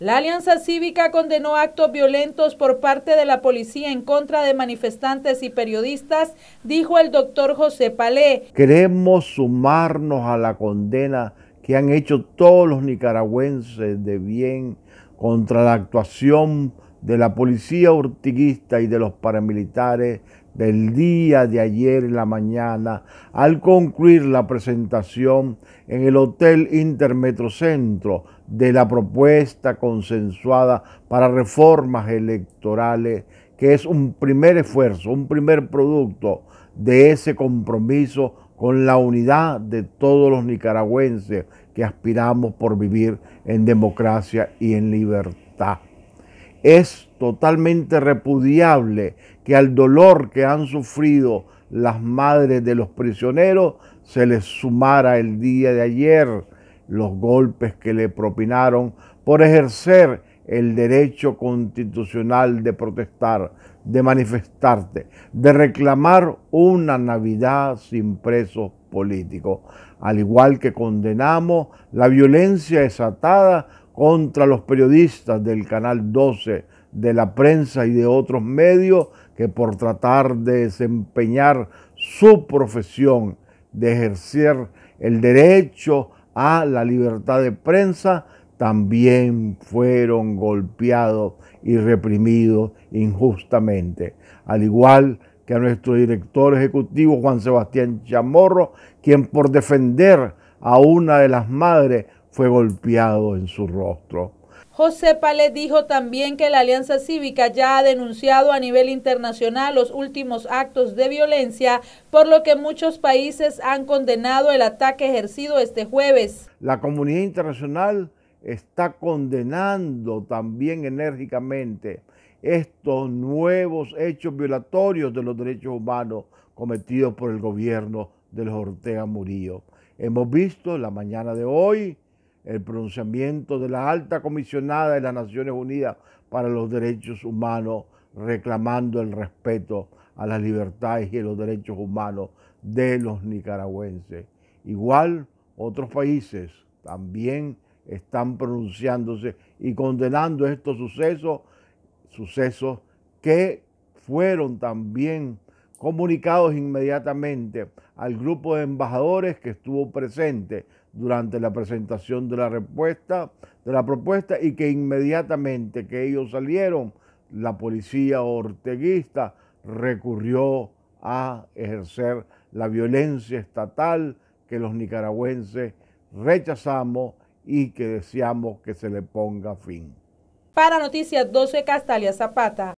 La Alianza Cívica condenó actos violentos por parte de la policía en contra de manifestantes y periodistas, dijo el doctor José Palé. Queremos sumarnos a la condena que han hecho todos los nicaragüenses de bien contra la actuación de la policía urtiguista y de los paramilitares del día de ayer en la mañana, al concluir la presentación en el Hotel Intermetrocentro de la propuesta consensuada para reformas electorales, que es un primer esfuerzo, un primer producto de ese compromiso con la unidad de todos los nicaragüenses que aspiramos por vivir en democracia y en libertad. Es totalmente repudiable que al dolor que han sufrido las madres de los prisioneros se les sumara el día de ayer los golpes que le propinaron por ejercer el derecho constitucional de protestar, de manifestarte, de reclamar una Navidad sin presos políticos, al igual que condenamos la violencia desatada contra los periodistas del Canal 12 de la prensa y de otros medios que por tratar de desempeñar su profesión, de ejercer el derecho a la libertad de prensa, también fueron golpeados y reprimidos injustamente. Al igual que a nuestro director ejecutivo Juan Sebastián Chamorro, quien por defender a una de las madres fue golpeado en su rostro. José Pález dijo también que la Alianza Cívica ya ha denunciado a nivel internacional los últimos actos de violencia, por lo que muchos países han condenado el ataque ejercido este jueves. La comunidad internacional está condenando también enérgicamente estos nuevos hechos violatorios de los derechos humanos cometidos por el gobierno de los Ortega Murillo. Hemos visto la mañana de hoy el pronunciamiento de la alta comisionada de las Naciones Unidas para los Derechos Humanos, reclamando el respeto a las libertades y los derechos humanos de los nicaragüenses. Igual otros países también están pronunciándose y condenando estos sucesos, sucesos que fueron también comunicados inmediatamente al grupo de embajadores que estuvo presente durante la presentación de la respuesta de la propuesta y que inmediatamente que ellos salieron la policía orteguista recurrió a ejercer la violencia estatal que los nicaragüenses rechazamos y que deseamos que se le ponga fin. Para Noticias 12 Castalia Zapata.